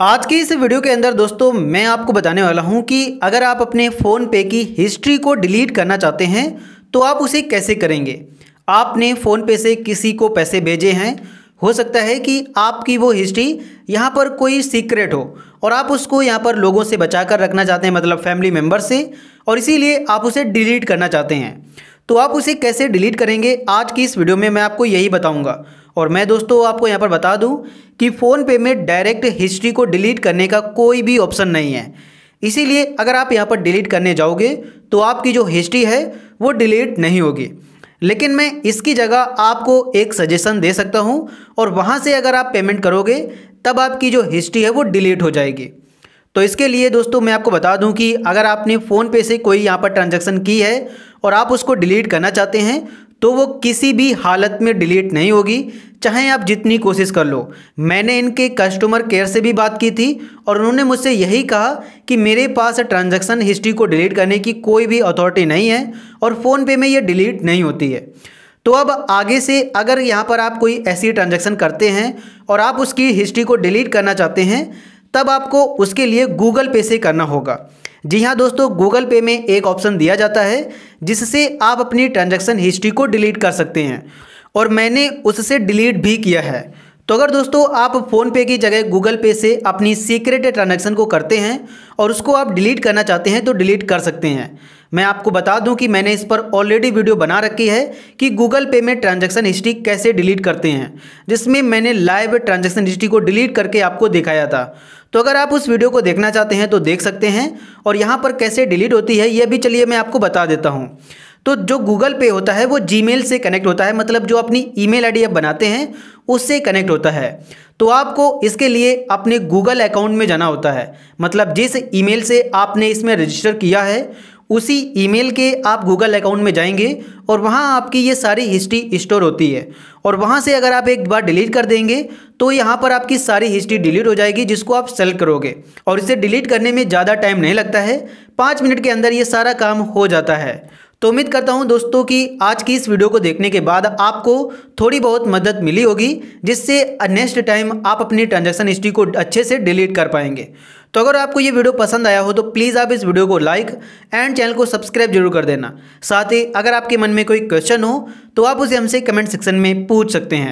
आज की इस वीडियो के अंदर दोस्तों मैं आपको बताने वाला हूं कि अगर आप अपने फ़ोन पे की हिस्ट्री को डिलीट करना चाहते हैं तो आप उसे कैसे करेंगे आपने फ़ोन पे से किसी को पैसे भेजे हैं हो सकता है कि आपकी वो हिस्ट्री यहाँ पर कोई सीक्रेट हो और आप उसको यहाँ पर लोगों से बचा कर रखना चाहते हैं मतलब फैमिली मेम्बर से और इसीलिए आप उसे डिलीट करना चाहते हैं तो आप उसे कैसे डिलीट करेंगे आज की इस वीडियो में मैं आपको यही बताऊंगा और मैं दोस्तों आपको यहाँ पर बता दूँ कि फ़ोनपे में डायरेक्ट हिस्ट्री को डिलीट करने का कोई भी ऑप्शन नहीं है इसीलिए अगर आप यहाँ पर डिलीट करने जाओगे तो आपकी जो हिस्ट्री है वो डिलीट नहीं होगी लेकिन मैं इसकी जगह आपको एक सजेशन दे सकता हूँ और वहाँ से अगर आप पेमेंट करोगे तब आपकी जो हिस्ट्री है वो डिलीट हो जाएगी तो इसके लिए दोस्तों मैं आपको बता दूं कि अगर आपने फ़ोनपे से कोई यहाँ पर ट्रांजैक्शन की है और आप उसको डिलीट करना चाहते हैं तो वो किसी भी हालत में डिलीट नहीं होगी चाहे आप जितनी कोशिश कर लो मैंने इनके कस्टमर केयर से भी बात की थी और उन्होंने मुझसे यही कहा कि मेरे पास ट्रांजेक्शन हिस्ट्री को डिलीट करने की कोई भी अथॉरिटी नहीं है और फ़ोनपे में ये डिलीट नहीं होती है तो अब आगे से अगर यहाँ पर आप कोई ऐसी ट्रांजेक्शन करते हैं और आप उसकी हिस्ट्री को डिलीट करना चाहते हैं तब आपको उसके लिए गूगल पे से करना होगा जी हाँ दोस्तों गूगल पे में एक ऑप्शन दिया जाता है जिससे आप अपनी ट्रांजैक्शन हिस्ट्री को डिलीट कर सकते हैं और मैंने उससे डिलीट भी किया है तो अगर दोस्तों आप फ़ोनपे की जगह गूगल पे से अपनी सीक्रेट ट्रांजेक्शन को करते हैं और उसको आप डिलीट करना चाहते हैं तो डिलीट कर सकते हैं मैं आपको बता दूं कि मैंने इस पर ऑलरेडी वीडियो बना रखी है कि गूगल पे में ट्रांजैक्शन हिस्ट्री कैसे डिलीट करते हैं जिसमें मैंने लाइव ट्रांजैक्शन हिस्ट्री को डिलीट करके आपको दिखाया था तो अगर आप उस वीडियो को देखना चाहते हैं तो देख सकते हैं और यहाँ पर कैसे डिलीट होती है यह भी चलिए मैं आपको बता देता हूँ तो जो गूगल पे होता है वो जी से कनेक्ट होता है मतलब जो अपनी ई मेल आप बनाते हैं उससे कनेक्ट होता है तो आपको इसके लिए अपने गूगल अकाउंट में जाना होता है मतलब जिस ईमेल से आपने इसमें रजिस्टर किया है उसी ईमेल के आप गूगल अकाउंट में जाएंगे और वहाँ आपकी ये सारी हिस्ट्री स्टोर होती है और वहाँ से अगर आप एक बार डिलीट कर देंगे तो यहाँ पर आपकी सारी हिस्ट्री डिलीट हो जाएगी जिसको आप सेल करोगे और इसे डिलीट करने में ज़्यादा टाइम नहीं लगता है पाँच मिनट के अंदर ये सारा काम हो जाता है तो उम्मीद करता हूं दोस्तों कि आज की इस वीडियो को देखने के बाद आपको थोड़ी बहुत मदद मिली होगी जिससे नेक्स्ट टाइम आप अपनी ट्रांजैक्शन हिस्ट्री को अच्छे से डिलीट कर पाएंगे तो अगर आपको ये वीडियो पसंद आया हो तो प्लीज़ आप इस वीडियो को लाइक एंड चैनल को सब्सक्राइब जरूर कर देना साथ ही अगर आपके मन में कोई क्वेश्चन हो तो आप उसे हमसे कमेंट सेक्शन में पूछ सकते हैं